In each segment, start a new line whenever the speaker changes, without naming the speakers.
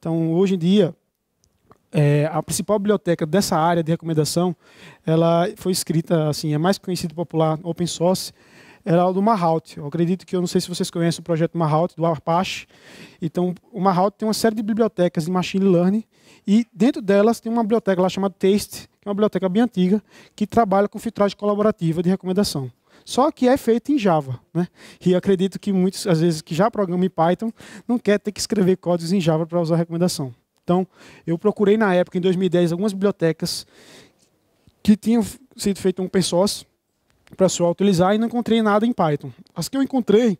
Então, hoje em dia, é, a principal biblioteca dessa área de recomendação, ela foi escrita, assim, é mais conhecida popular, open source, era o do Mahout. Eu acredito que, eu não sei se vocês conhecem o projeto Mahout, do Apache. Então, o Mahout tem uma série de bibliotecas de machine learning e dentro delas tem uma biblioteca lá chamada Taste, que é uma biblioteca bem antiga, que trabalha com filtragem colaborativa de recomendação. Só que é feito em Java, né? E acredito que muitos, às vezes, que já programam em Python, não quer ter que escrever códigos em Java para usar a recomendação. Então, eu procurei na época, em 2010, algumas bibliotecas que tinham sido feitas um open source para só utilizar e não encontrei nada em Python. As que eu encontrei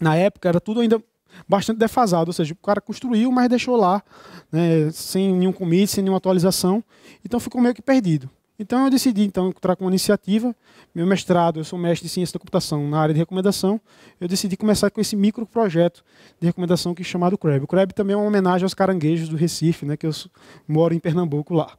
na época era tudo ainda bastante defasado, ou seja, o cara construiu, mas deixou lá, né, sem nenhum commit, sem nenhuma atualização, então ficou meio que perdido. Então eu decidi então entrar com uma iniciativa, meu mestrado, eu sou mestre de ciência da computação na área de recomendação, eu decidi começar com esse microprojeto de recomendação que é chamado CREB. O CREB também é uma homenagem aos caranguejos do Recife, né, que eu moro em Pernambuco lá.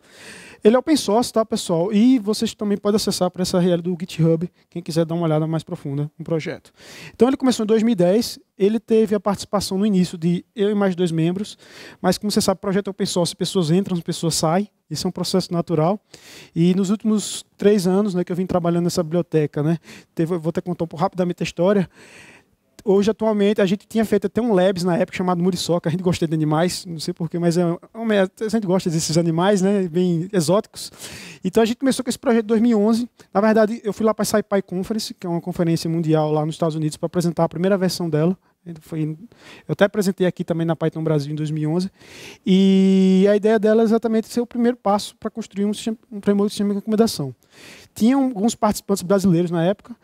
Ele é open source, tá, pessoal? E vocês também podem acessar para essa realidade do GitHub, quem quiser dar uma olhada mais profunda no projeto. Então ele começou em 2010, ele teve a participação no início de eu e mais dois membros, mas como você sabe, o projeto é open source, pessoas entram, pessoas saem, isso é um processo natural. E nos últimos três anos né, que eu vim trabalhando nessa biblioteca, né, teve, vou até contar um pouco rapidamente a história, hoje, atualmente, a gente tinha feito até um labs na época chamado Muriçoca. A gente gostei de animais, não sei porquê, mas é, é a gente gosta desses animais, né? Bem exóticos. Então a gente começou com esse projeto em 2011. Na verdade, eu fui lá para a SciPy Conference, que é uma conferência mundial lá nos Estados Unidos, para apresentar a primeira versão dela. Foi, eu até apresentei aqui também na Python Brasil em 2011. E a ideia dela é exatamente ser o primeiro passo para construir um, um framework de sistema de recomendação. Tinham alguns participantes brasileiros na época.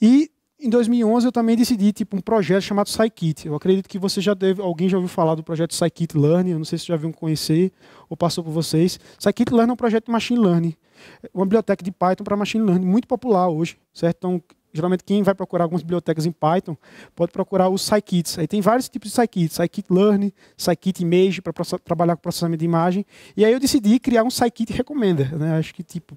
E em 2011 eu também decidi tipo um projeto chamado Scikit. Eu acredito que você já deve, alguém já ouviu falar do projeto Scikit Learn, eu não sei se já viu conhecer ou passou por vocês. Scikit Learn é um projeto de machine learning, é uma biblioteca de Python para machine learning muito popular hoje, certo? Então, geralmente quem vai procurar algumas bibliotecas em Python pode procurar os Scikits. Aí tem vários tipos de Scikits, Scikit Learn, Scikit Image para trabalhar com processamento de imagem. E aí eu decidi criar um Scikit Recommender, né? Acho que tipo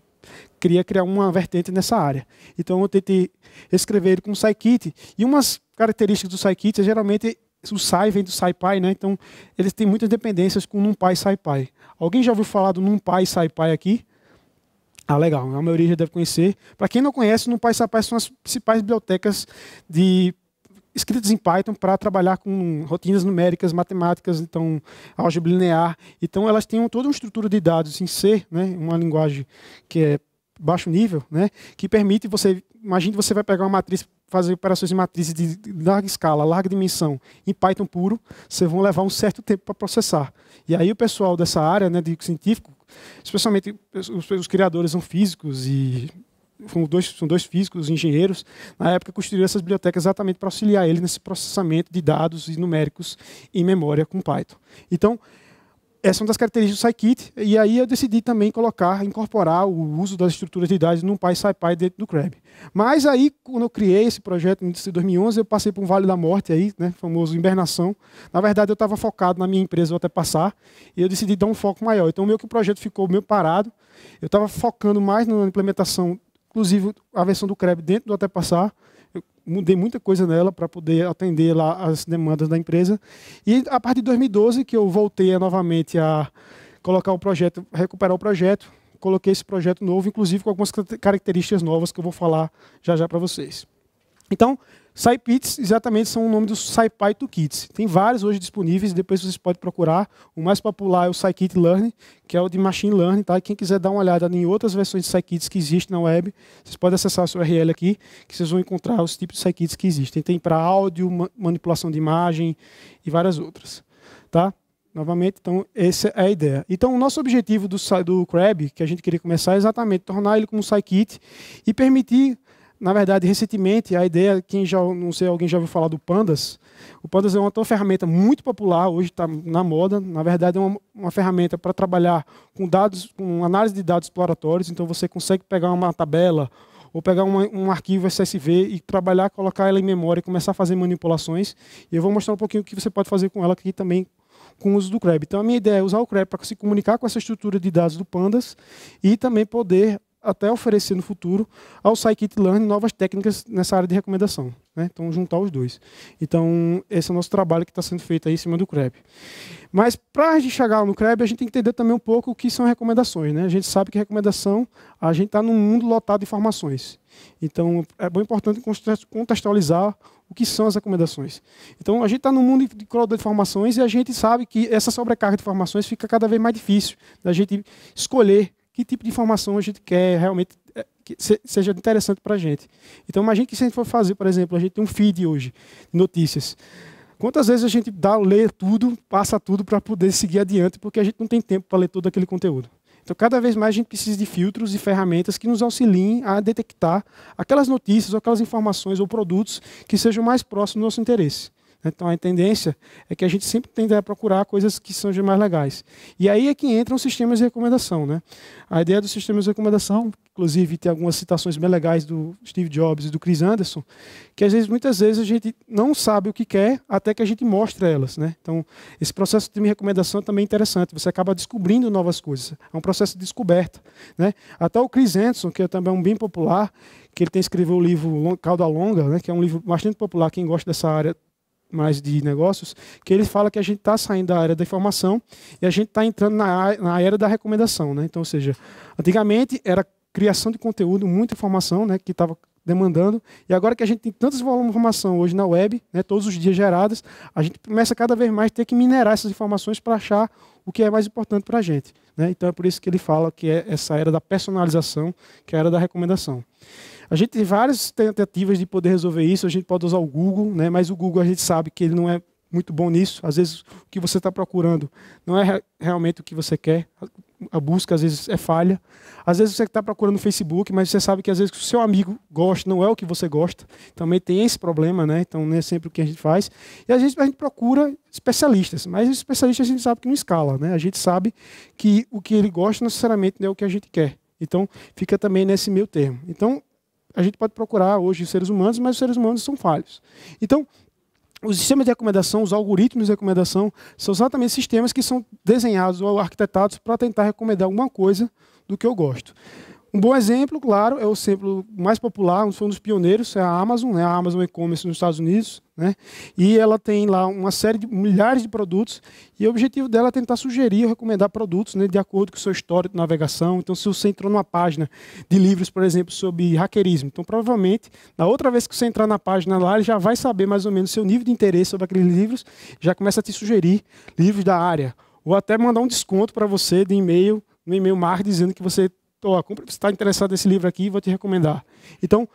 queria criar uma vertente nessa área. Então eu tentei escrever ele com SciKit. E umas características do SciKit é geralmente o Sci vem do SciPy, né? Então eles têm muitas dependências com NumPy e SciPy. Alguém já ouviu falar do NumPy e SciPy aqui? Ah, legal. A maioria já deve conhecer. Para quem não conhece, NumPy e SciPy são as principais bibliotecas de escritas em Python para trabalhar com rotinas numéricas, matemáticas, então álgebra linear. Então elas têm toda uma estrutura de dados em C, né, uma linguagem que é baixo nível, né, que permite você, imagine que você vai pegar uma matriz, fazer operações em matrizes de larga escala, larga dimensão, em Python puro, você vão levar um certo tempo para processar. E aí o pessoal dessa área, né, de científico, especialmente os, os criadores são físicos e são dois, são dois físicos, engenheiros, na época construíram essas bibliotecas exatamente para auxiliar ele nesse processamento de dados e numéricos em memória com Python. Então, essa é uma das características do Scikit, e aí eu decidi também colocar, incorporar o uso das estruturas de dados num PySciPy dentro do CREB. Mas aí, quando eu criei esse projeto em 2011, eu passei por um Vale da Morte aí, né, famoso hibernação. Na verdade, eu estava focado na minha empresa até passar, e eu decidi dar um foco maior. Então, meio que o projeto ficou meio parado. Eu estava focando mais na implementação inclusive a versão do CREB dentro do Até Passar. Eu mudei muita coisa nela para poder atender lá as demandas da empresa. E a partir de 2012 que eu voltei novamente a colocar o projeto, recuperar o projeto, coloquei esse projeto novo, inclusive com algumas características novas que eu vou falar já já para vocês. Então, SciPits exatamente são o nome dos SciPy Toolkits. Tem vários hoje disponíveis, depois vocês podem procurar. O mais popular é o SciKit Learn, que é o de Machine Learning. Tá? quem quiser dar uma olhada em outras versões de SciKits que existem na web, vocês podem acessar a sua URL aqui, que vocês vão encontrar os tipos de SciKits que existem. Tem para áudio, ma manipulação de imagem e várias outras. Tá? Novamente, então, essa é a ideia. Então, o nosso objetivo do, do CRAB, que a gente queria começar, é exatamente tornar ele como um SciKit e permitir na verdade, recentemente, a ideia, quem já, não sei, alguém já ouviu falar do Pandas? O Pandas é uma ferramenta muito popular, hoje está na moda. Na verdade, é uma, uma ferramenta para trabalhar com dados, com análise de dados exploratórios. Então, você consegue pegar uma tabela ou pegar uma, um arquivo SSV e trabalhar, colocar ela em memória e começar a fazer manipulações. E eu vou mostrar um pouquinho o que você pode fazer com ela aqui também com o uso do CREB. Então, a minha ideia é usar o CREB para se comunicar com essa estrutura de dados do Pandas e também poder até oferecer no futuro ao Scikit Learn novas técnicas nessa área de recomendação. Né? Então, juntar os dois. Então, esse é o nosso trabalho que está sendo feito aí em cima do CREB. Mas, para a gente chegar no CREB, a gente tem que entender também um pouco o que são recomendações. Né? A gente sabe que recomendação, a gente está num mundo lotado de informações. Então, é bem importante contextualizar o que são as recomendações. Então, a gente está num mundo de coroador de informações e a gente sabe que essa sobrecarga de informações fica cada vez mais difícil da gente escolher que tipo de informação a gente quer realmente eh, que seja interessante para a gente. Então, imagine que se a gente for fazer, por exemplo, a gente tem um feed hoje de notícias. Quantas vezes a gente dá, lê tudo, passa tudo para poder seguir adiante, porque a gente não tem tempo para ler todo aquele conteúdo. Então, cada vez mais a gente precisa de filtros e ferramentas que nos auxiliem a detectar aquelas notícias, ou aquelas informações ou produtos que sejam mais próximos do nosso interesse. Né? Então a tendência é que a gente sempre tende a procurar coisas que são mais legais. E aí é que entram os sistemas de recomendação. Né? A ideia dos sistemas de recomendação, inclusive tem algumas citações bem legais do Steve Jobs e do Chris Anderson, que às vezes, muitas vezes a gente não sabe o que quer até que a gente mostre elas. Né? Então esse processo de recomendação é também é interessante. Você acaba descobrindo novas coisas. É um processo de descoberta. Né? Até o Chris Anderson, que é também um bem popular, que ele tem escrito o livro Calda Longa, né, que é um livro bastante popular, quem gosta dessa área mais de negócios, que ele fala que a gente está saindo da área da informação e a gente está entrando na, na era da recomendação. Né? Então, ou seja, antigamente era criação de conteúdo, muita informação né, que estava demandando, e agora que a gente tem tantos volumes de informação hoje na web, né, todos os dias geradas, a gente começa cada vez mais a ter que minerar essas informações para achar o que é mais importante para a gente. Né? Então é por isso que ele fala que é essa era da personalização, que é a era da recomendação. A gente tem várias tentativas de poder resolver isso. A gente pode usar o Google, né? mas o Google a gente sabe que ele não é muito bom nisso. Às vezes o que você está procurando não é realmente o que você quer. A busca às vezes é falha. Às vezes você está procurando no Facebook, mas você sabe que às vezes o seu amigo gosta, não é o que você gosta. Também tem esse problema, né? Então não é sempre o que a gente faz. E a gente, a gente procura especialistas, mas especialistas a gente sabe que não escala, né? A gente sabe que o que ele gosta necessariamente não é o que a gente quer. Então fica também nesse meio termo. Então a gente pode procurar hoje seres humanos, mas os seres humanos são falhos. Então, os sistemas de recomendação, os algoritmos de recomendação, são exatamente sistemas que são desenhados ou arquitetados para tentar recomendar alguma coisa do que eu gosto. Um bom exemplo, claro, é o exemplo mais popular, um dos pioneiros, é a Amazon, né? a Amazon e-commerce nos Estados Unidos. Né? E ela tem lá uma série de milhares de produtos, e o objetivo dela é tentar sugerir ou recomendar produtos né, de acordo com o seu histórico de navegação. Então, se você entrou numa página de livros, por exemplo, sobre hackerismo, então provavelmente, na outra vez que você entrar na página lá, ele já vai saber mais ou menos o seu nível de interesse sobre aqueles livros, já começa a te sugerir livros da área. Ou até mandar um desconto para você de e-mail, no e-mail mar, dizendo que você Ó, compra, está interessado nesse livro aqui, vou te recomendar. Então,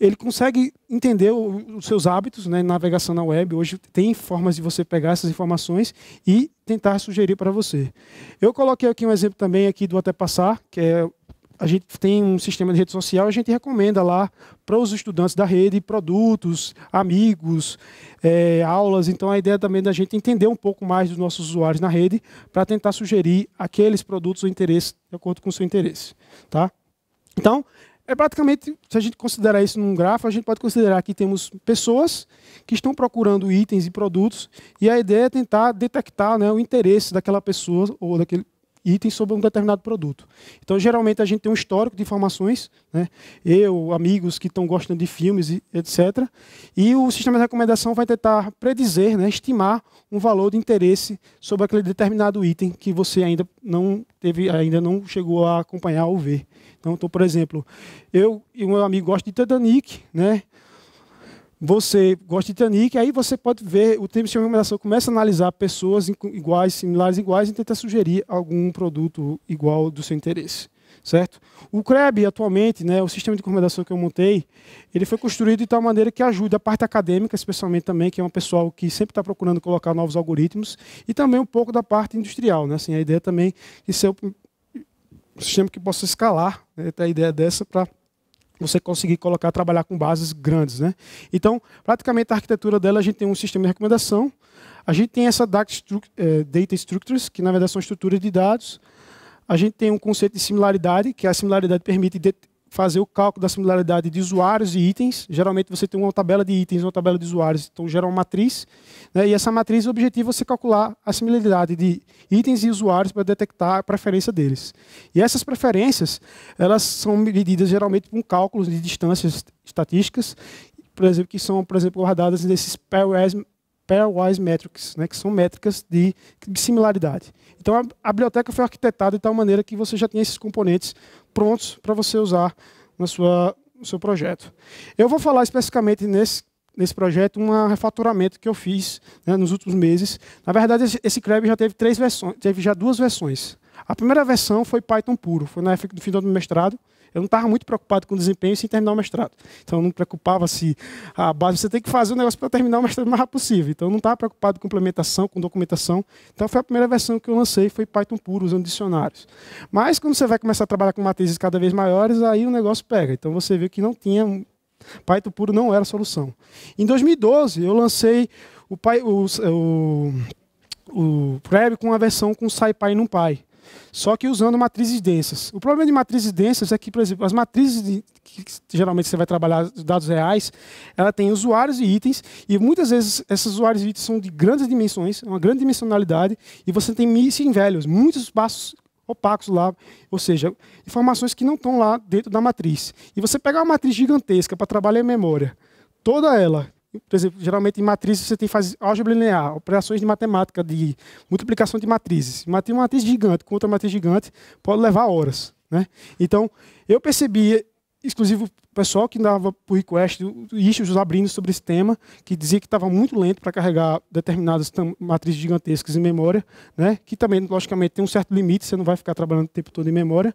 ele consegue entender o, os seus hábitos, né, navegação na web. Hoje tem formas de você pegar essas informações e tentar sugerir para você. Eu coloquei aqui um exemplo também aqui do Até Passar, que é a gente tem um sistema de rede social, a gente recomenda lá para os estudantes da rede produtos, amigos, é, aulas. Então, a ideia também é da gente entender um pouco mais dos nossos usuários na rede para tentar sugerir aqueles produtos ou interesse de acordo com o seu interesse. Tá? Então, é praticamente, se a gente considerar isso num gráfico, a gente pode considerar que temos pessoas que estão procurando itens e produtos, e a ideia é tentar detectar né, o interesse daquela pessoa ou daquele itens sobre um determinado produto. Então, geralmente, a gente tem um histórico de informações, né? eu, amigos que estão gostando de filmes, etc. E o sistema de recomendação vai tentar predizer, né? estimar um valor de interesse sobre aquele determinado item que você ainda não teve, ainda não chegou a acompanhar ou ver. Então, tô, por exemplo, eu e o meu amigo gostam de Titanic, né? você gosta de Titanic, aí você pode ver, o termo de recomendação começa a analisar pessoas iguais, similares iguais e tenta sugerir algum produto igual do seu interesse, certo? O CREB atualmente, né, o sistema de recomendação que eu montei, ele foi construído de tal maneira que ajuda a parte acadêmica, especialmente também, que é um pessoal que sempre está procurando colocar novos algoritmos, e também um pouco da parte industrial, né? Assim, a ideia também de ser um sistema que possa escalar, né, a ideia dessa para você conseguir colocar, trabalhar com bases grandes. Né? Então, praticamente a arquitetura dela, a gente tem um sistema de recomendação, a gente tem essa é, Data Structures, que na verdade são estruturas de dados, a gente tem um conceito de similaridade, que a similaridade permite fazer o cálculo da similaridade de usuários e itens. Geralmente você tem uma tabela de itens, uma tabela de usuários, então gera uma matriz. Né? E essa matriz, o objetivo é você calcular a similaridade de itens e usuários para detectar a preferência deles. E essas preferências, elas são medidas geralmente com cálculos de distâncias estatísticas, por exemplo, que são, por exemplo, guardadas nesses pairwise pairwise metrics, né, que são métricas de, de similaridade. Então a, a, biblioteca foi arquitetada de tal maneira que você já tinha esses componentes prontos para você usar na sua, no seu projeto. Eu vou falar especificamente nesse, nesse projeto um refatoramento que eu fiz né, nos últimos meses. Na verdade, esse, esse CREB já teve três versões, teve já duas versões. A primeira versão foi Python puro, foi na época do final do mestrado. Eu não estava muito preocupado com o desempenho sem terminar o mestrado. Então eu não preocupava se a ah, base você tem que fazer o negócio para terminar o mestrado o mais rápido possível. Então eu não estava preocupado com implementação, com documentação. Então foi a primeira versão que eu lancei, foi Python puro, usando dicionários. Mas quando você vai começar a trabalhar com matrizes cada vez maiores, aí o negócio pega. Então você viu que não tinha Python puro não era a solução. Em 2012 eu lancei o, Py, o, o, o Preb com a versão com SciPy e NumPy só que usando matrizes densas. O problema de matrizes densas é que, por exemplo, as matrizes de, que geralmente você vai trabalhar dados reais, ela tem usuários e itens, e muitas vezes esses usuários e itens são de grandes dimensões, é uma grande dimensionalidade, e você tem missing values, muitos espaços opacos lá, ou seja, informações que não estão lá dentro da matriz. E você pega uma matriz gigantesca para trabalhar a memória, toda ela por exemplo, geralmente em matrizes você tem faz álgebra linear, operações de matemática, de multiplicação de matrizes. Uma matriz gigante contra uma matriz gigante pode levar horas. Né? Então, eu percebi, exclusivo pessoal que dava por request, issues abrindo sobre esse tema, que dizia que estava muito lento para carregar determinadas matrizes gigantescas em memória, né? que também, logicamente, tem um certo limite, você não vai ficar trabalhando o tempo todo em memória.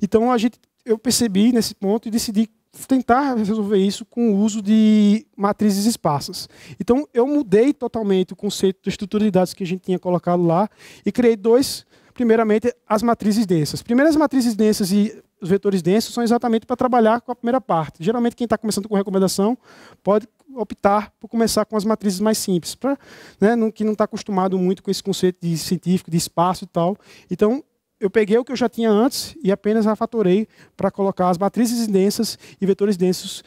Então, a gente, eu percebi nesse ponto e decidi tentar resolver isso com o uso de matrizes esparsas. Então, eu mudei totalmente o conceito de estrutura de dados que a gente tinha colocado lá e criei dois, primeiramente, as matrizes densas. Primeiras matrizes densas e os vetores densos são exatamente para trabalhar com a primeira parte. Geralmente, quem está começando com recomendação pode optar por começar com as matrizes mais simples, para né, que não está acostumado muito com esse conceito de científico, de espaço e tal. Então, eu peguei o que eu já tinha antes e apenas refatorei para colocar as matrizes densas e vetores densos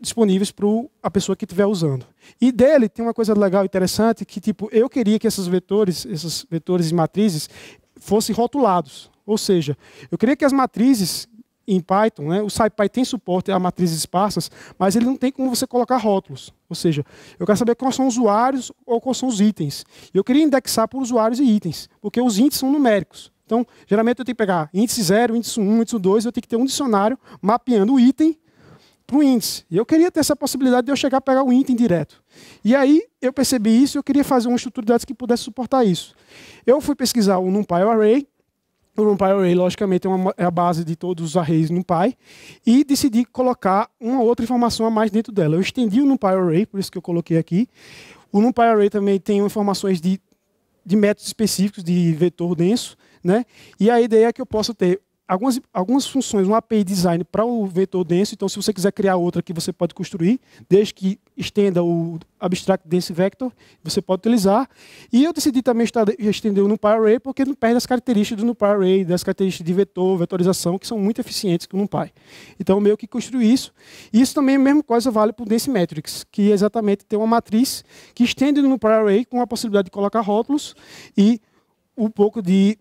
disponíveis para a pessoa que estiver usando. E dele tem uma coisa legal, interessante, que tipo eu queria que esses vetores, esses vetores e matrizes fossem rotulados. Ou seja, eu queria que as matrizes em Python, né, o SciPy tem suporte a matrizes esparsas, mas ele não tem como você colocar rótulos. Ou seja, eu quero saber quais são os usuários ou quais são os itens. Eu queria indexar por usuários e itens, porque os índices são numéricos. Então, geralmente eu tenho que pegar índice 0, índice 1, um, índice 2, eu tenho que ter um dicionário mapeando o item para o índice. E eu queria ter essa possibilidade de eu chegar a pegar o item direto. E aí eu percebi isso e eu queria fazer uma estrutura de dados que pudesse suportar isso. Eu fui pesquisar o NumPy Array, o NumPy Array, logicamente, é, uma, é, a base de todos os arrays NumPy. E decidi colocar uma outra informação a mais dentro dela. Eu estendi o NumPy Array, por isso que eu coloquei aqui. O NumPy Array também tem informações de, de métodos específicos de vetor denso. Né? E a ideia é que eu possa ter algumas, algumas funções, um API design para o vetor denso. Então, se você quiser criar outra que você pode construir, desde que estenda o abstract dense vector, você pode utilizar. E eu decidi também estender o NumPy porque não perde as características do NumPy Array, das características de vetor, vetorização, que são muito eficientes com o NumPy. Então, meio que construí isso. E isso também, é a mesma coisa, vale para o Dense Metrics, que é exatamente tem uma matriz que estende o NumPy Array com a possibilidade de colocar rótulos e um pouco de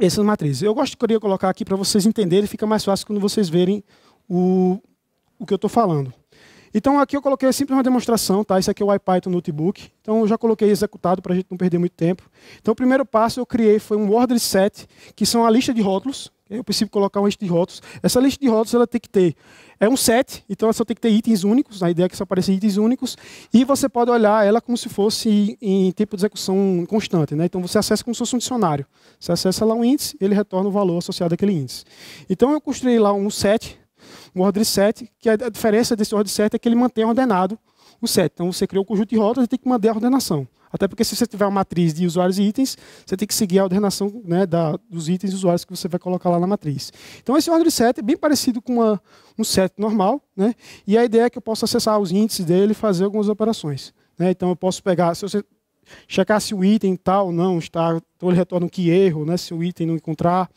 essas matrizes. Eu gosto de colocar aqui para vocês entenderem, fica mais fácil quando vocês verem o, o que eu estou falando. Então aqui eu coloquei simplesmente uma demonstração, tá? Isso aqui é o IPython Notebook. Então eu já coloquei executado para a gente não perder muito tempo. Então o primeiro passo eu criei foi um order set, que são a lista de rótulos. Eu preciso colocar uma lista de rótulos. Essa lista de rótulos ela tem que ter. É um set, então ela só tem que ter itens únicos. A ideia é que só apareçam itens únicos. E você pode olhar ela como se fosse em tempo de execução constante. Né? Então você acessa como se fosse um dicionário. Você acessa lá um índice, ele retorna o valor associado àquele índice. Então eu construí lá um set, um order set, que a diferença desse order set é que ele mantém ordenado o set. Então você criou o um conjunto de rótulos e tem que manter a ordenação. Até porque se você tiver uma matriz de usuários e itens, você tem que seguir a ordenação né, da, dos itens e usuários que você vai colocar lá na matriz. Então esse order set é bem parecido com uma, um set normal, né? e a ideia é que eu possa acessar os índices dele e fazer algumas operações. Né? Então eu posso pegar, se você checar se o item tal tá não está, então ele retorna um que erro, né, se o item não encontrar.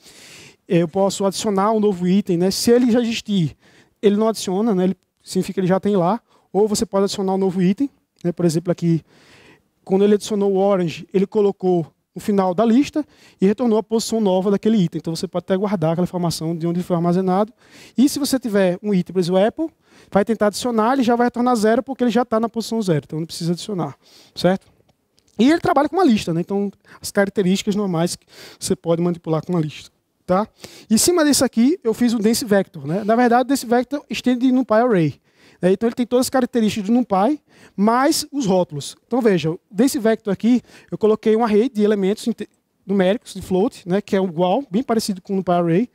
Eu posso adicionar um novo item, né? se ele já existir, ele não adiciona, né? ele significa que ele já tem lá, ou você pode adicionar um novo item, né? por exemplo aqui quando ele adicionou o orange, ele colocou no final da lista e retornou a posição nova daquele item. Então você pode até guardar aquela informação de onde foi armazenado. E se você tiver um item, por exemplo, Apple, vai tentar adicionar, ele já vai retornar zero porque ele já está na posição zero, então não precisa adicionar, certo? E ele trabalha com uma lista, né? então as características normais que você pode manipular com uma lista. Tá? Em cima desse aqui, eu fiz o Dense Vector. Né? Na verdade, o Dense Vector estende no PyArray. É, então ele tem todas as características de um pai, mais os rótulos. Então veja, desse vector aqui, eu coloquei uma rede de elementos numéricos de float, né, que é igual, bem parecido com o array.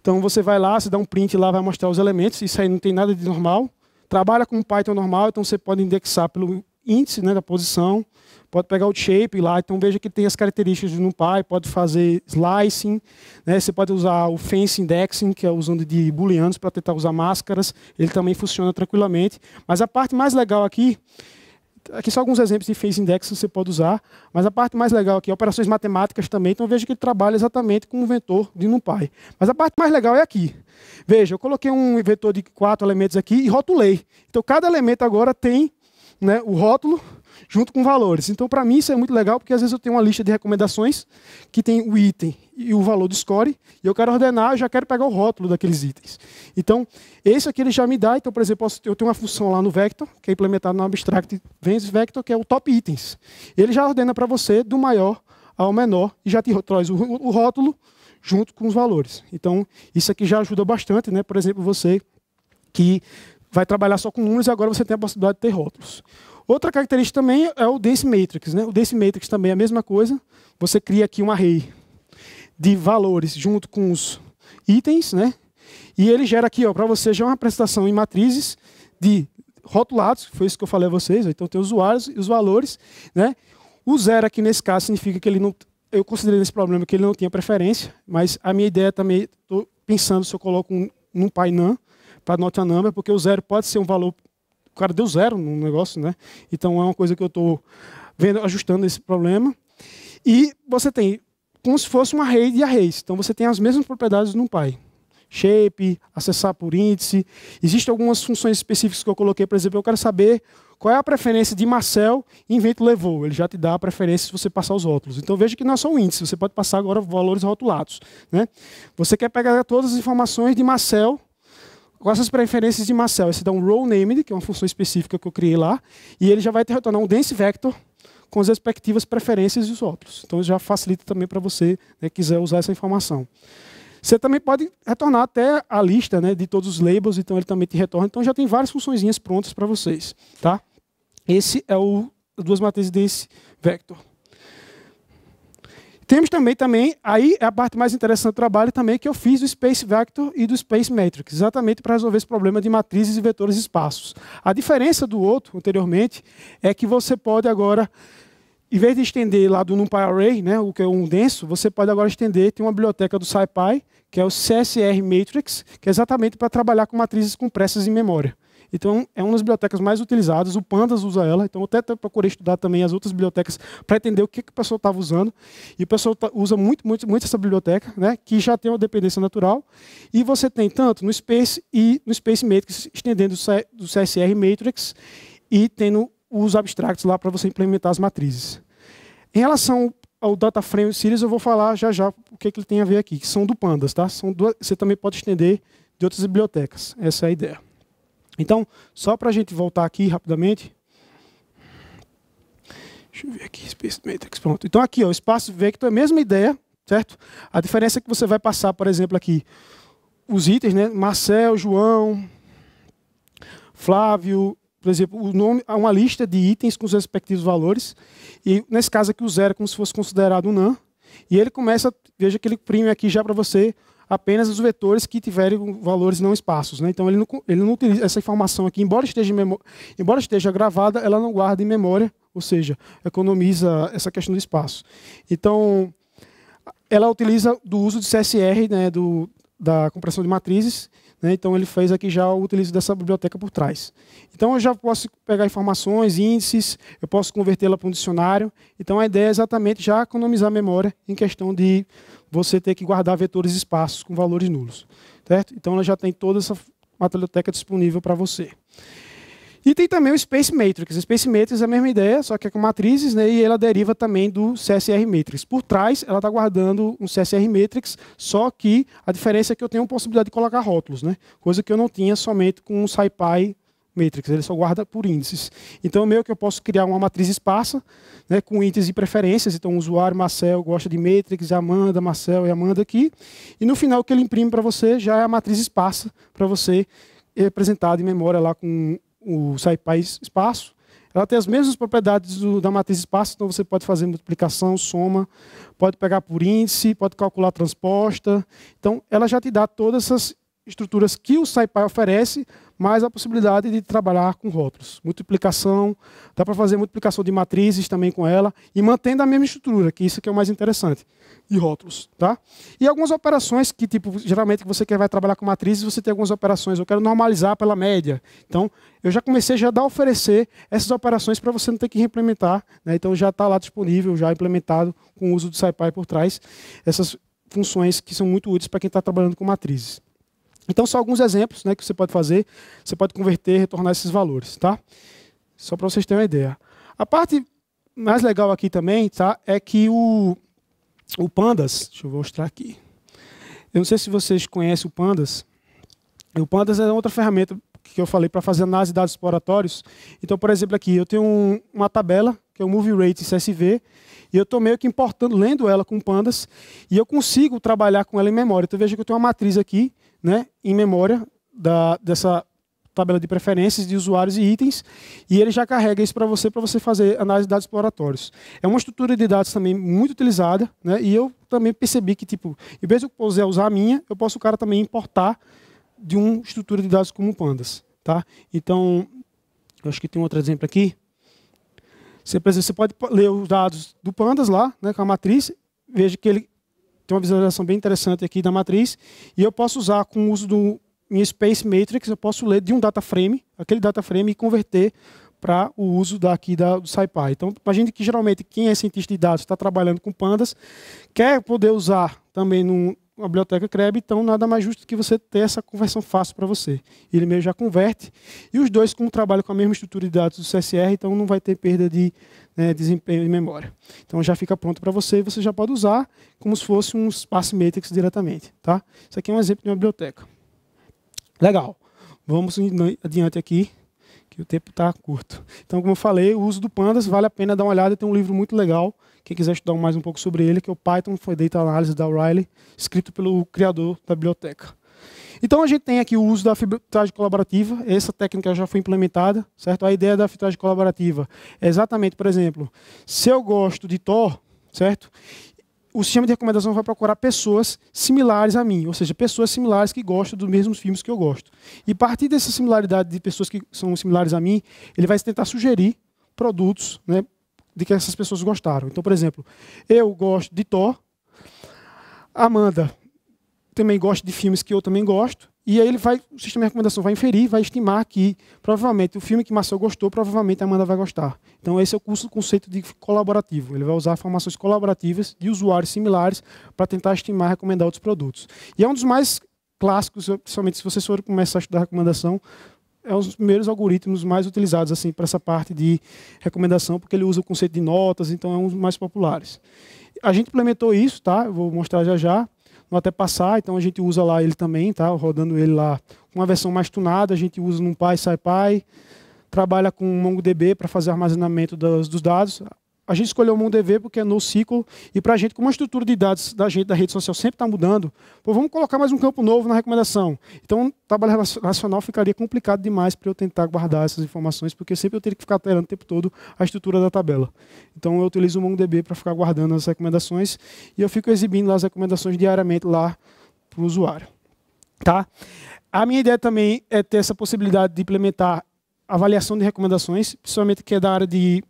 Então você vai lá, você dá um print lá, vai mostrar os elementos, isso aí não tem nada de normal. Trabalha com Python normal, então você pode indexar pelo índice né, da posição, pode pegar o shape lá, então veja que tem as características de NumPy, pode fazer slicing, né, você pode usar o fence indexing, que é usando de booleanos para tentar usar máscaras, ele também funciona tranquilamente. Mas a parte mais legal aqui, aqui são alguns exemplos de fence indexing que você pode usar, mas a parte mais legal aqui é operações matemáticas também, então veja que ele trabalha exatamente com o um vetor de NumPy. Mas a parte mais legal é aqui. Veja, eu coloquei um vetor de quatro elementos aqui e rotulei. Então cada elemento agora tem né, o rótulo junto com valores. Então, para mim, isso é muito legal, porque às vezes eu tenho uma lista de recomendações que tem o item e o valor do score, e eu quero ordenar, eu já quero pegar o rótulo daqueles itens. Então, esse aqui ele já me dá. Então, por exemplo, eu tenho uma função lá no Vector, que é implementada no Abstract Vens Vector, que é o top itens. Ele já ordena para você do maior ao menor e já te traz o rótulo junto com os valores. Então, isso aqui já ajuda bastante, né? Por exemplo, você que vai trabalhar só com números e agora você tem a possibilidade de ter rótulos. Outra característica também é o Dense Matrix. Né? O Dense Matrix também é a mesma coisa. Você cria aqui um array de valores junto com os itens, né? E ele gera aqui, ó, para você já uma representação em matrizes de rotulados, foi isso que eu falei a vocês, então tem os usuários e os valores, né? O zero aqui nesse caso significa que ele não eu considerei nesse problema que ele não tinha preferência, mas a minha ideia também estou pensando se eu coloco um num PyNan, para not a number, porque o zero pode ser um valor. O cara deu zero no negócio, né? Então é uma coisa que eu estou vendo, ajustando esse problema. E você tem como se fosse uma rede de arrays. Então você tem as mesmas propriedades no pai. Shape, acessar por índice. Existem algumas funções específicas que eu coloquei, por exemplo, eu quero saber qual é a preferência de Marcel em vento levou. Ele já te dá a preferência se você passar os rótulos. Então veja que não é só um índice, você pode passar agora valores rotulados. Né? Você quer pegar todas as informações de Marcel com essas preferências de Marcel, esse dá um row named, que é uma função específica que eu criei lá, e ele já vai retornar um dense vector com as respectivas preferências dos óculos. Então já facilita também para você né, quiser usar essa informação. Você também pode retornar até a lista né, de todos os labels, então ele também te retorna. Então já tem várias funções prontas para vocês. Tá? Esse é o duas matrizes desse vector. Temos também, também, aí é a parte mais interessante do trabalho também que eu fiz do Space Vector e do Space Matrix, exatamente para resolver esse problema de matrizes e vetores espaços. A diferença do outro, anteriormente, é que você pode agora, em vez de estender lá do NumPy Array, né, o que é um denso, você pode agora estender, tem uma biblioteca do SciPy, que é o CSR Matrix, que é exatamente para trabalhar com matrizes compressas em memória. Então, é uma das bibliotecas mais utilizadas. O Pandas usa ela. Então, eu até procurei estudar também as outras bibliotecas para entender o que, que o pessoal estava usando. E o pessoal tá, usa muito, muito, muito essa biblioteca, né? que já tem uma dependência natural. E você tem tanto no Space e no Space Matrix, estendendo do CSR Matrix e tendo os abstracts lá para você implementar as matrizes. Em relação ao Data Frame Series, eu vou falar já já o que, que ele tem a ver aqui, que são do Pandas. Tá? São duas, você também pode estender de outras bibliotecas. Essa é a ideia. Então, só para a gente voltar aqui rapidamente. Deixa eu ver aqui, Space Matrix, pronto. Então aqui, ó, o espaço vector é a mesma ideia, certo? A diferença é que você vai passar, por exemplo, aqui, os itens, né? Marcel, João, Flávio, por exemplo, o nome, uma lista de itens com os respectivos valores. E nesse caso aqui o zero é como se fosse considerado um NAN. E ele começa, veja que ele prime aqui já para você apenas os vetores que tiverem valores não esparsos. Né? Então ele não, ele não utiliza essa informação aqui, embora esteja, embora esteja gravada, ela não guarda em memória, ou seja, economiza essa questão do espaço. Então ela utiliza do uso de CSR, né, do, da compressão de matrizes, né? Então ele fez aqui já o utilizo dessa biblioteca por trás. Então eu já posso pegar informações, índices, eu posso convertê-la para um dicionário. Então a ideia é exatamente já economizar memória em questão de você ter que guardar vetores espaços com valores nulos. Certo? Então ela já tem toda essa biblioteca disponível para você. E tem também o Space Matrix. O Space Matrix é a mesma ideia, só que é com matrizes, né? E ela deriva também do CSR Matrix. Por trás, ela está guardando um CSR Matrix, só que a diferença é que eu tenho a possibilidade de colocar rótulos, né? Coisa que eu não tinha somente com o SciPy Matrix, ele só guarda por índices. Então, meio que eu posso criar uma matriz esparsa, né, com índices e preferências. Então, o usuário, Marcel, gosta de Matrix, Amanda, Marcel e Amanda aqui. E no final, o que ele imprime para você já é a matriz esparsa para você representada em memória lá com o SciPy espaço, ela tem as mesmas propriedades do, da matriz espaço, então você pode fazer multiplicação, soma, pode pegar por índice, pode calcular transposta. Então, ela já te dá todas essas estruturas que o SciPy oferece, mais a possibilidade de trabalhar com rótulos. Multiplicação, dá para fazer multiplicação de matrizes também com ela, e mantendo a mesma estrutura, que isso que é o mais interessante, de rótulos. Tá? E algumas operações que, tipo, geralmente você quer vai trabalhar com matrizes, você tem algumas operações, eu quero normalizar pela média. Então, eu já comecei já a oferecer essas operações para você não ter que reimplementar. Né? Então, já está lá disponível, já implementado com o uso do SciPy por trás, essas funções que são muito úteis para quem está trabalhando com matrizes. Então, são alguns exemplos né, que você pode fazer. Você pode converter, retornar esses valores, tá? Só para vocês terem uma ideia. A parte mais legal aqui também, tá? É que o, o Pandas, deixa eu mostrar aqui. Eu não sei se vocês conhecem o Pandas. O Pandas é outra ferramenta que eu falei para fazer análise de dados exploratórios. Então, por exemplo, aqui eu tenho um, uma tabela, que é o Movie Rate CSV, e eu estou meio que importando, lendo ela com Pandas, e eu consigo trabalhar com ela em memória. Então veja que eu tenho uma matriz aqui, né, em memória da, dessa tabela de preferências de usuários e itens, e ele já carrega isso para você, para você fazer análise de dados exploratórios. É uma estrutura de dados também muito utilizada, né? e eu também percebi que, tipo, em vez de eu poder usar a minha, eu posso o cara também importar de uma estrutura de dados como o Pandas. Tá? Então, eu acho que tem um outro exemplo aqui. Você, você pode ler os dados do Pandas lá, né, com a matriz, veja que ele tem uma visualização bem interessante aqui da matriz. E eu posso usar, com o uso do em Space Matrix, eu posso ler de um data frame, aquele data frame, e converter para o uso daqui da, do SciPy. Então, imagine que geralmente quem é cientista de dados está trabalhando com pandas, quer poder usar também numa biblioteca CREB, então nada mais justo que você ter essa conversão fácil para você. Ele mesmo já converte. E os dois, como trabalham com a mesma estrutura de dados do CSR, então não vai ter perda de né, desempenho de memória. Então já fica pronto para você e você já pode usar como se fosse um espaço matrix diretamente. Tá? Isso aqui é um exemplo de uma biblioteca. Legal. Vamos adiante aqui, que o tempo está curto. Então, como eu falei, o uso do Pandas vale a pena dar uma olhada. Tem um livro muito legal, quem quiser estudar mais um pouco sobre ele, que é o Python for Data Analysis da O'Reilly, escrito pelo criador da biblioteca. Então a gente tem aqui o uso da filtragem colaborativa, essa técnica já foi implementada, certo? A ideia da filtragem colaborativa é exatamente, por exemplo, se eu gosto de Thor, certo? O sistema de recomendação vai procurar pessoas similares a mim, ou seja, pessoas similares que gostam dos mesmos filmes que eu gosto. E a partir dessa similaridade de pessoas que são similares a mim, ele vai tentar sugerir produtos, né, de que essas pessoas gostaram. Então, por exemplo, eu gosto de Thor, Amanda também gosta de filmes que eu também gosto. E aí ele vai, o sistema de recomendação vai inferir, vai estimar que provavelmente o filme que Marcel gostou, provavelmente a Amanda vai gostar. Então esse é o curso, conceito de colaborativo. Ele vai usar formações colaborativas de usuários similares para tentar estimar e recomendar outros produtos. E é um dos mais clássicos, principalmente se você for começar a estudar recomendação, é um dos primeiros algoritmos mais utilizados assim para essa parte de recomendação, porque ele usa o conceito de notas, então é um dos mais populares. A gente implementou isso, tá? Eu vou mostrar já já no até passar, então a gente usa lá ele também, tá? rodando ele lá com uma versão mais tunada, a gente usa NumPy, PySciPy, trabalha com MongoDB para fazer armazenamento dos, dos dados, a gente escolheu o MongoDB porque é no ciclo e para a gente, como a estrutura de dados da gente, da rede social, sempre está mudando, pô, vamos colocar mais um campo novo na recomendação. Então, o trabalho relacional ficaria complicado demais para eu tentar guardar essas informações, porque sempre eu teria que ficar alterando o tempo todo a estrutura da tabela. Então, eu utilizo o MongoDB para ficar guardando as recomendações e eu fico exibindo as recomendações diariamente lá para o usuário. Tá? A minha ideia também é ter essa possibilidade de implementar avaliação de recomendações, principalmente que é da área de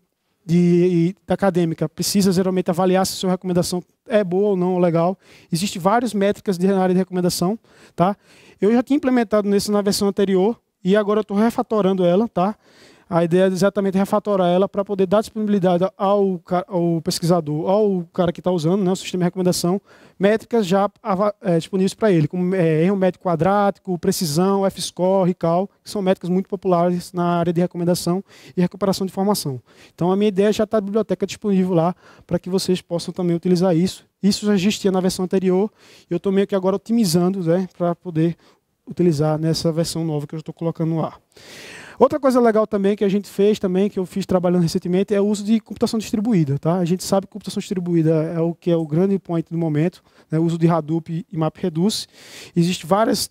de, de, acadêmica precisa geralmente avaliar se a sua recomendação é boa ou não, ou legal. Existem várias métricas de, na área de recomendação. Tá? Eu já tinha implementado nesse na versão anterior e agora estou refatorando ela. Tá? A ideia é exatamente refatorar ela para poder dar disponibilidade ao, ao pesquisador, ao cara que está usando né, o sistema de recomendação, métricas já é, disponíveis para ele, como é, erro médio quadrático, precisão, F-score, RICAL, que são métricas muito populares na área de recomendação e recuperação de informação. Então, a minha ideia é já está a biblioteca disponível lá para que vocês possam também utilizar isso. Isso já existia na versão anterior e eu estou meio que agora otimizando né, para poder utilizar nessa versão nova que eu estou colocando no ar. Outra coisa legal também que a gente fez também, que eu fiz trabalhando recentemente, é o uso de computação distribuída. Tá? A gente sabe que computação distribuída é o que é o grande point do momento, né? o uso de Hadoop e MapReduce. Existem várias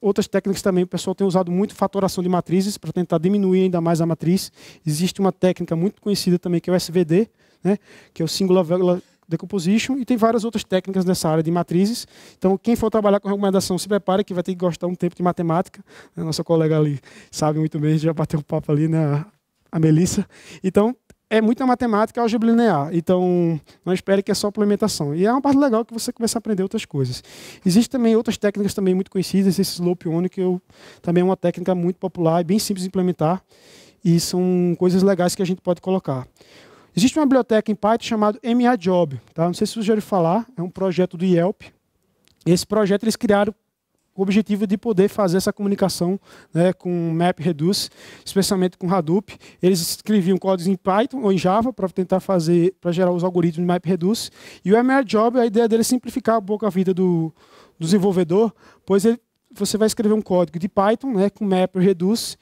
outras técnicas também, o pessoal tem usado muito fatoração de matrizes para tentar diminuir ainda mais a matriz. Existe uma técnica muito conhecida também que é o SVD, né? que é o Singular Vector decomposition e tem várias outras técnicas nessa área de matrizes. Então, quem for trabalhar com recomendação, se prepare que vai ter que gostar um tempo de matemática. A nossa colega ali sabe muito bem, já bateu um papo ali, né? A Melissa. Então, é muita matemática álgebra linear. Então, não espere que é só implementação. E é uma parte legal que você começa a aprender outras coisas. Existem também outras técnicas também muito conhecidas, esse Slope One, que eu, também é uma técnica muito popular e bem simples de implementar. E são coisas legais que a gente pode colocar. Existe uma biblioteca em Python chamada MAJob. Tá? Não sei se sugere falar, é um projeto do Yelp. Esse projeto eles criaram o objetivo de poder fazer essa comunicação né, com MapReduce, especialmente com Hadoop. Eles escreviam códigos em Python ou em Java para tentar fazer, para gerar os algoritmos de MapReduce. E o Job, a ideia dele é simplificar um pouco a vida do, do desenvolvedor, pois ele, você vai escrever um código de Python né, com MapReduce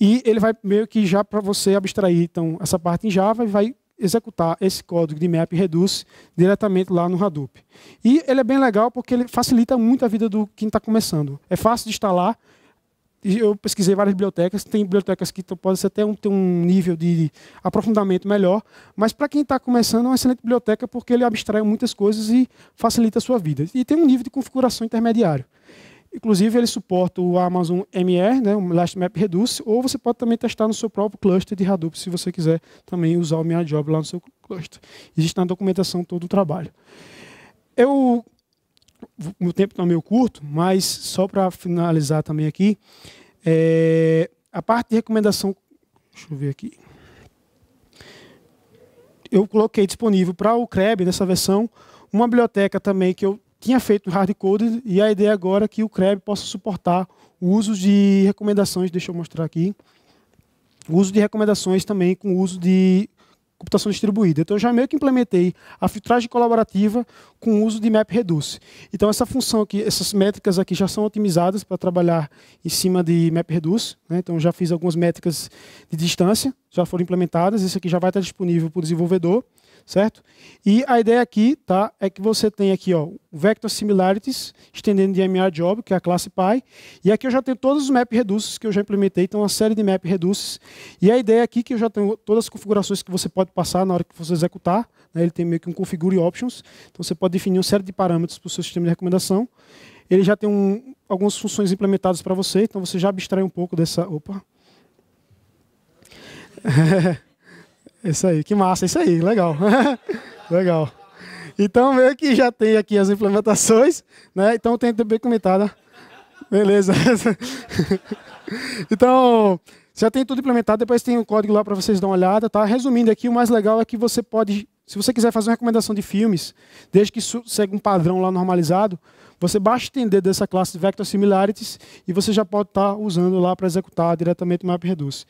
e ele vai meio que já para você abstrair então, essa parte em Java e vai executar esse código de map reduce diretamente lá no Hadoop. E ele é bem legal porque ele facilita muito a vida do quem está começando. É fácil de instalar. Eu pesquisei várias bibliotecas, tem bibliotecas que podem até um, ter um nível de aprofundamento melhor, mas para quem está começando é uma excelente biblioteca porque ele abstrai muitas coisas e facilita a sua vida. E tem um nível de configuração intermediário. Inclusive, ele suporta o Amazon MR, né, o Last Map Reduce, ou você pode também testar no seu próprio cluster de Hadoop, se você quiser também usar o MyJob lá no seu cluster. Existe na documentação todo o trabalho. Eu, meu tempo está meio curto, mas só para finalizar também aqui, é, a parte de recomendação, deixa eu ver aqui, eu coloquei disponível para o CREB, nessa versão, uma biblioteca também que eu tinha feito hardcoded e a ideia agora é que o CREB possa suportar o uso de recomendações, deixa eu mostrar aqui, o uso de recomendações também com o uso de computação distribuída. Então, eu já meio que implementei a filtragem colaborativa com o uso de MapReduce. Então, essa função aqui, essas métricas aqui já são otimizadas para trabalhar em cima de MapReduce. Né? Então, já fiz algumas métricas de distância, já foram implementadas. Isso aqui já vai estar disponível para o desenvolvedor certo? E a ideia aqui, tá, é que você tem aqui, ó, vector similarities, estendendo de MA job, que é a classe pai, e aqui eu já tenho todos os map reduces que eu já implementei, então uma série de map reduces, e a ideia aqui é que eu já tenho todas as configurações que você pode passar na hora que você executar, né? ele tem meio que um configure options, então você pode definir uma série de parâmetros para o seu sistema de recomendação, ele já tem um, algumas funções implementadas para você, então você já abstrai um pouco dessa, opa, Isso aí, que massa, isso aí, legal. legal. Então, meio que já tem aqui as implementações, né? Então, tem que ter bem comentada. Beleza. então, já tem tudo implementado, depois tem um código lá para vocês dar uma olhada, tá? Resumindo aqui, o mais legal é que você pode, se você quiser fazer uma recomendação de filmes, desde que segue um padrão lá normalizado, você basta entender dessa classe de Vector Similarities e você já pode estar tá usando lá para executar diretamente o MapReduce.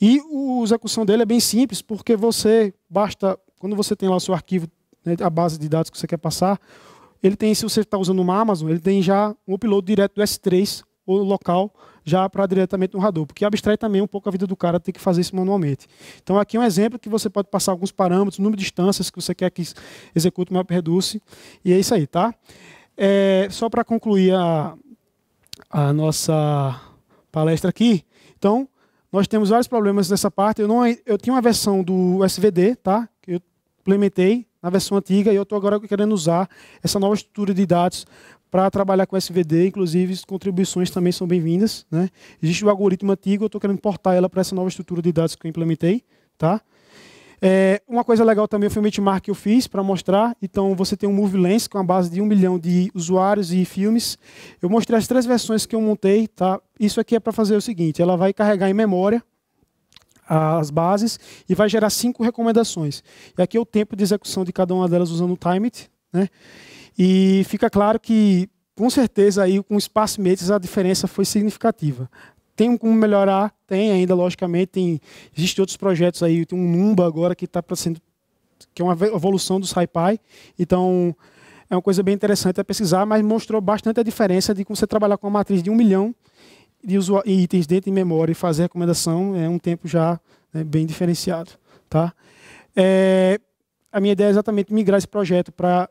E a execução dele é bem simples, porque você basta, quando você tem lá o seu arquivo, né, a base de dados que você quer passar, ele tem, se você está usando uma Amazon, ele tem já um upload direto do S3 ou local já para diretamente no Hadoop, porque abstrai também um pouco a vida do cara ter que fazer isso manualmente. Então aqui é um exemplo que você pode passar alguns parâmetros, número de instâncias que você quer que execute o MapReduce, e é isso aí, tá? É, só para concluir a, a nossa palestra aqui, então, nós temos vários problemas nessa parte. Eu, não, eu tinha uma versão do SVD, tá? Que eu implementei na versão antiga e eu estou agora querendo usar essa nova estrutura de dados para trabalhar com SVD. Inclusive, contribuições também são bem-vindas. Né? Existe o algoritmo antigo, eu estou querendo importar ela para essa nova estrutura de dados que eu implementei. Tá? É, uma coisa legal também foi um benchmark que eu fiz para mostrar. Então, você tem um Movie Lens com a base de um milhão de usuários e filmes. Eu mostrei as três versões que eu montei. Tá? Isso aqui é para fazer o seguinte, ela vai carregar em memória as bases e vai gerar cinco recomendações. E aqui é o tempo de execução de cada uma delas usando o Timet. Né? E fica claro que, com certeza, aí, com o Space Mates, a diferença foi significativa. Tem como melhorar? Tem ainda, logicamente. Tem, existem outros projetos aí. Tem um Numba agora que está sendo que é uma evolução do SciPy. Então, é uma coisa bem interessante a pesquisar, mas mostrou bastante a diferença de como você trabalhar com uma matriz de um milhão de itens dentro de memória e fazer recomendação é um tempo já né, bem diferenciado. Tá? É, a minha ideia é exatamente migrar esse projeto para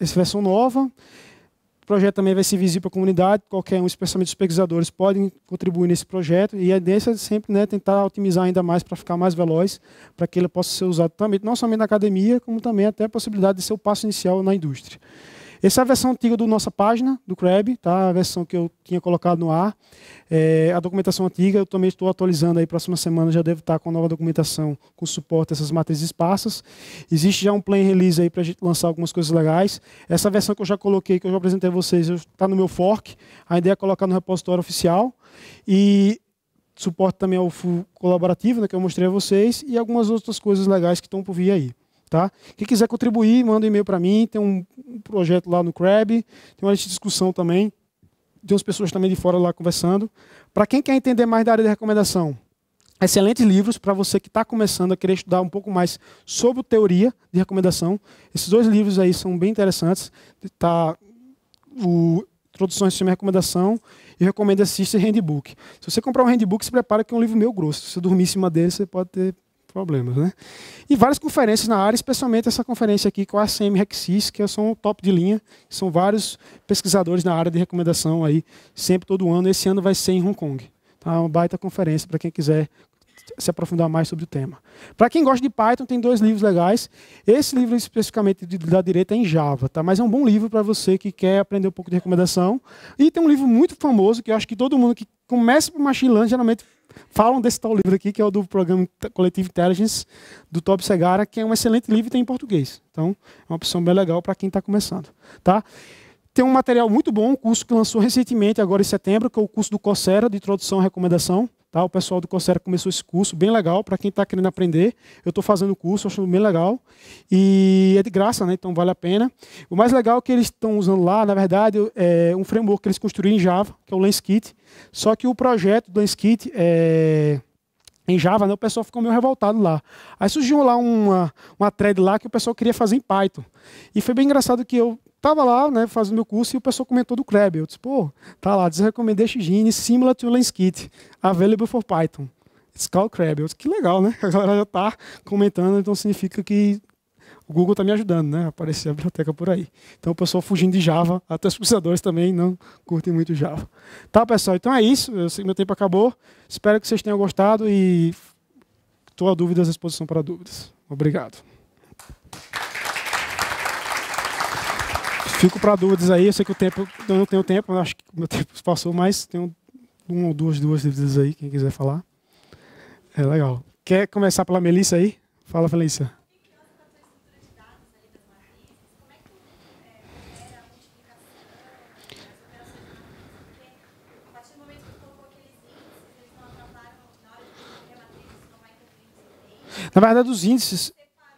essa versão nova projeto também vai ser visível para a comunidade, qualquer um, especialmente os pesquisadores, podem contribuir nesse projeto e a ideia é sempre né, tentar otimizar ainda mais para ficar mais veloz, para que ele possa ser usado também, não somente na academia, como também até a possibilidade de ser o passo inicial na indústria. Essa é a versão antiga da nossa página, do CREB, tá? a versão que eu tinha colocado no ar. É, a documentação antiga eu também estou atualizando aí, próxima semana já deve estar com a nova documentação com suporte a essas matrizes esparsas. Existe já um plan release aí para a gente lançar algumas coisas legais. Essa versão que eu já coloquei, que eu já apresentei a vocês, está no meu fork. A ideia é colocar no repositório oficial. E suporte também ao full colaborativo, né, que eu mostrei a vocês, e algumas outras coisas legais que estão por vir aí. Tá? Quem quiser contribuir, manda um e-mail para mim. Tem um projeto lá no Crab, tem uma lista de discussão também. Tem umas pessoas também de fora lá conversando. Para quem quer entender mais da área de recomendação, excelentes livros para você que está começando a querer estudar um pouco mais sobre teoria de recomendação. Esses dois livros aí são bem interessantes. Está o Introduções ao Sistema de Recomendação e Recomendo Assista Handbook. Se você comprar um handbook, se prepara que é um livro meio grosso. Se você dormir em cima dele, você pode ter problemas. Né? E várias conferências na área, especialmente essa conferência aqui com a ACM Rexis, que são top de linha, são vários pesquisadores na área de recomendação aí, sempre todo ano. Esse ano vai ser em Hong Kong. Tá? uma baita conferência para quem quiser se aprofundar mais sobre o tema. Para quem gosta de Python, tem dois livros legais. Esse livro especificamente da direita é em Java, tá? Mas é um bom livro para você que quer aprender um pouco de recomendação. E tem um livro muito famoso que eu acho que todo mundo que começa por machine learning geralmente falam desse tal livro aqui, que é o do programa Coletivo Intelligence, do Top Segara, que é um excelente livro e tem em português. Então, é uma opção bem legal para quem está começando. Tá? Tem um material muito bom, um curso que lançou recentemente, agora em setembro, que é o curso do Coursera, de Introdução à Recomendação. Tá? O pessoal do Coursera começou esse curso, bem legal, para quem está querendo aprender. Eu estou fazendo o curso, achando bem legal. E é de graça, né? então vale a pena. O mais legal é que eles estão usando lá, na verdade, é um framework que eles construíram em Java, que é o Lenskit. Só que o projeto do Lenskit é em Java, né, o pessoal ficou meio revoltado lá. Aí surgiu lá uma, uma thread lá que o pessoal queria fazer em Python. E foi bem engraçado que eu estava lá, né, fazendo meu curso, e o pessoal comentou do Kreb. Eu disse, pô, tá lá, desrecomendei Xgene, similar to Lenskit, available for Python. It's called Kreb. Eu disse, que legal, né? A galera já tá comentando, então significa que o Google está me ajudando, né? Aparecer a biblioteca por aí. Então, o pessoal fugindo de Java, até os pesquisadores também não curtem muito Java. Tá, pessoal? Então é isso. Eu sei que meu tempo acabou. Espero que vocês tenham gostado e estou a dúvidas, à exposição para dúvidas. Obrigado. Fico para dúvidas aí. Eu sei que o tempo, eu não tenho tempo, acho que meu tempo passou, mas tenho uma ou duas, duas dúvidas aí, quem quiser falar. É legal. Quer começar pela Melissa aí? Fala, Melissa. Na verdade, os índices.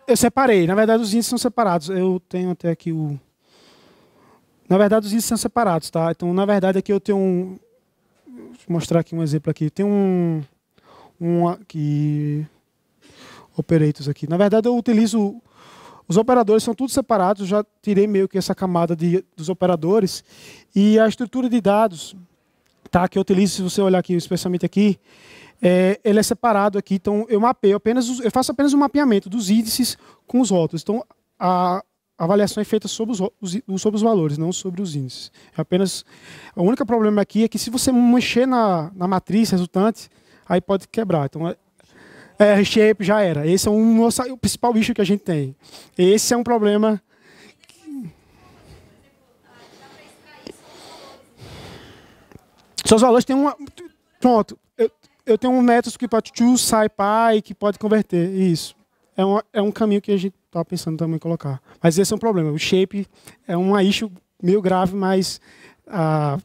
Eu separei. Na verdade, os índices são separados. Eu tenho até aqui o. Na verdade, os índices são separados, tá? Então, na verdade, aqui eu tenho um. Deixa eu mostrar aqui um exemplo aqui. Tem um. Um aqui. Operators aqui. Na verdade, eu utilizo. Os operadores são todos separados, já tirei meio que essa camada de, dos operadores. E a estrutura de dados, tá? Que eu utilizo, se você olhar aqui, especialmente aqui, é, ele é separado aqui, então eu mapeio apenas, os, eu faço apenas um mapeamento dos índices com os rótulos. Então a avaliação é feita sobre os, os, sobre os valores, não sobre os índices. É apenas o único problema aqui é que se você mexer na, na matriz resultante, aí pode quebrar. Então é, é, shape já era. Esse é um, o principal bicho que a gente tem. Esse é um problema Seus valores têm uma. Pronto. Eu, eu tenho um método que pode tchu sai pai, que pode converter. Isso. É um, é um caminho que a gente está pensando também em colocar. Mas esse é um problema. O shape é um issue meio grave, mas. Ah,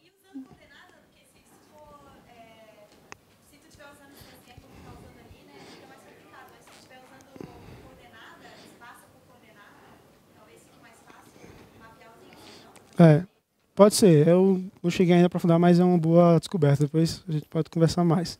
É, pode ser. Eu não cheguei ainda a aprofundar, mas é uma boa descoberta. Depois a gente pode conversar mais.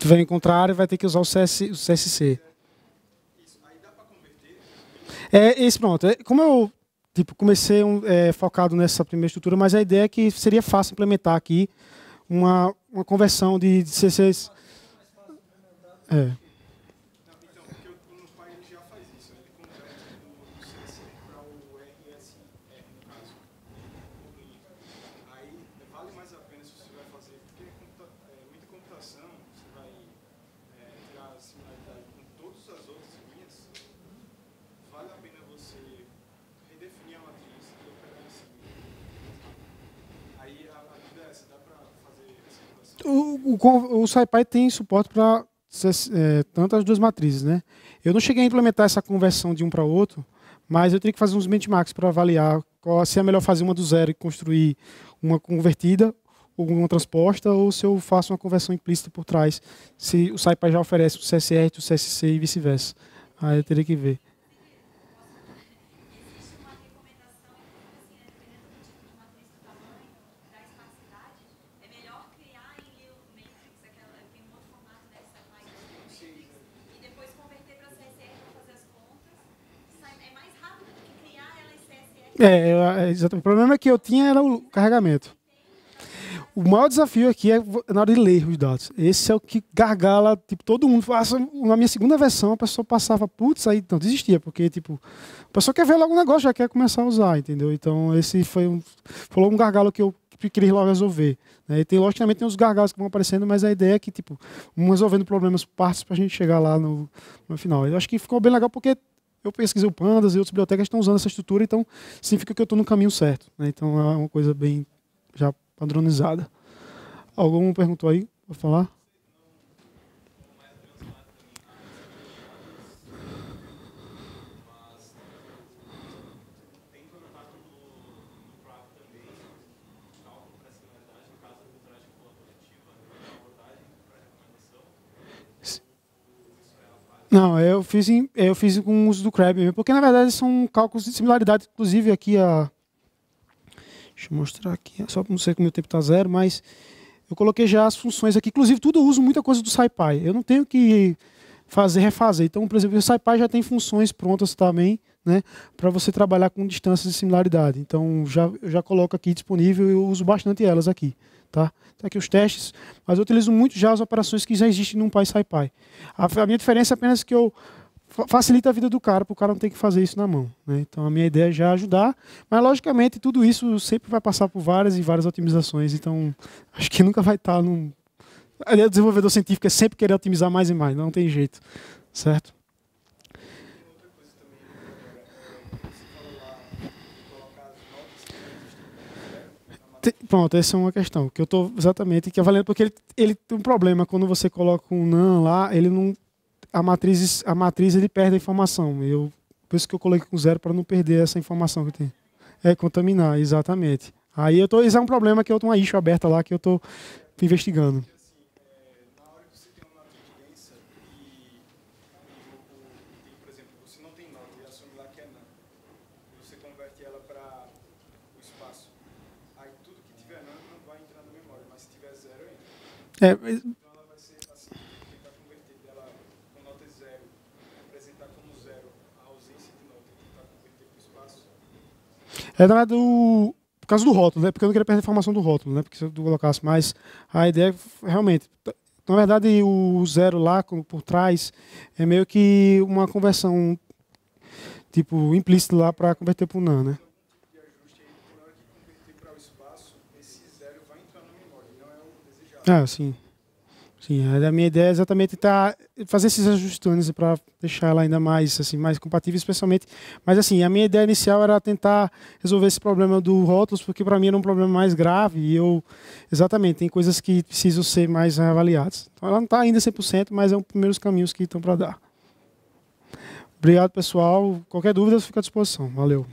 tu vai encontrar e vai ter que usar o, CS, o CSC. É, isso pronto. É, como eu tipo, comecei um, é, focado nessa primeira estrutura, mas a ideia é que seria fácil implementar aqui uma, uma conversão de, de CCs. É. o, o, o SciPy tem suporte para é, tanto as duas matrizes, né? Eu não cheguei a implementar essa conversão de um para outro, mas eu teria que fazer uns benchmarks para avaliar qual, se é melhor fazer uma do zero e construir uma convertida ou uma transposta, ou se eu faço uma conversão implícita por trás, se o SciPy já oferece o CSR, o CSC e vice-versa. Aí eu teria que ver. É, é, exatamente. O problema que eu tinha era o carregamento. O maior desafio aqui é na hora de ler os dados. Esse é o que gargala, tipo, todo mundo. Faça na minha segunda versão, a pessoa passava, putz, aí não desistia, porque, tipo, a pessoa quer ver logo um negócio, já quer começar a usar, entendeu? Então, esse foi um, foi um gargalo que eu queria logo resolver. Né? E tem, logicamente, tem uns gargalos que vão aparecendo, mas a ideia é que, tipo, resolvendo problemas, partes para a gente chegar lá no, no final. Eu acho que ficou bem legal porque eu pesquisei o Pandas e outras bibliotecas estão usando essa estrutura, então significa que eu estou no caminho certo. Né? Então é uma coisa bem já padronizada. Algum perguntou aí para falar? Não, é, eu fiz, em, é, eu fiz com o uso do CREB, porque na verdade são cálculos de similaridade, inclusive aqui a... Deixa eu mostrar aqui, só para não sei que o meu tempo está zero, mas eu coloquei já as funções aqui, inclusive tudo eu uso muita coisa do SciPy, eu não tenho que fazer, refazer. Então, por exemplo, o SciPy já tem funções prontas também, né, para você trabalhar com distâncias de similaridade. Então, já, eu já coloco aqui disponível, eu uso bastante elas aqui. Tá? Então aqui os testes, mas eu utilizo muito já as operações que já existem num PySciPy. A, a minha diferença é apenas que eu facilita a vida do cara, para o cara não ter que fazer isso na mão. Né? Então a minha ideia é já ajudar, mas logicamente tudo isso sempre vai passar por várias e várias otimizações, então acho que nunca vai estar tá num... A ideia do desenvolvedor científico é sempre querer otimizar mais e mais, não tem jeito, certo? Pronto, essa é uma questão que eu estou exatamente que avaliando, porque ele, ele tem um problema quando você coloca um NAN lá, ele não. A matriz, a matriz ele perde a informação. Eu, por isso que eu coloquei com zero para não perder essa informação que tem. É contaminar, exatamente. Aí eu tô, isso é um problema que eu tenho uma issue aberta lá que eu estou investigando. É, assim, É, na verdade, o... por causa do rótulo, né? Porque eu não queria perder a informação do rótulo, né? Porque se eu colocasse mais, a ideia é realmente. Na verdade, o zero lá por trás é meio que uma conversão, tipo, implícita lá para converter para o NAN, né? Ah, sim. Sim, a minha ideia é exatamente tentar tá, fazer esses ajustes para deixar ela ainda mais assim mais compatível, especialmente. Mas assim, a minha ideia inicial era tentar resolver esse problema do rótulos, porque para mim era um problema mais grave e eu exatamente tem coisas que precisam ser mais avaliadas. Então ela não está ainda 100%, mas é um primeiros caminhos que estão para dar. Obrigado, pessoal. Qualquer dúvida, fico à disposição. Valeu.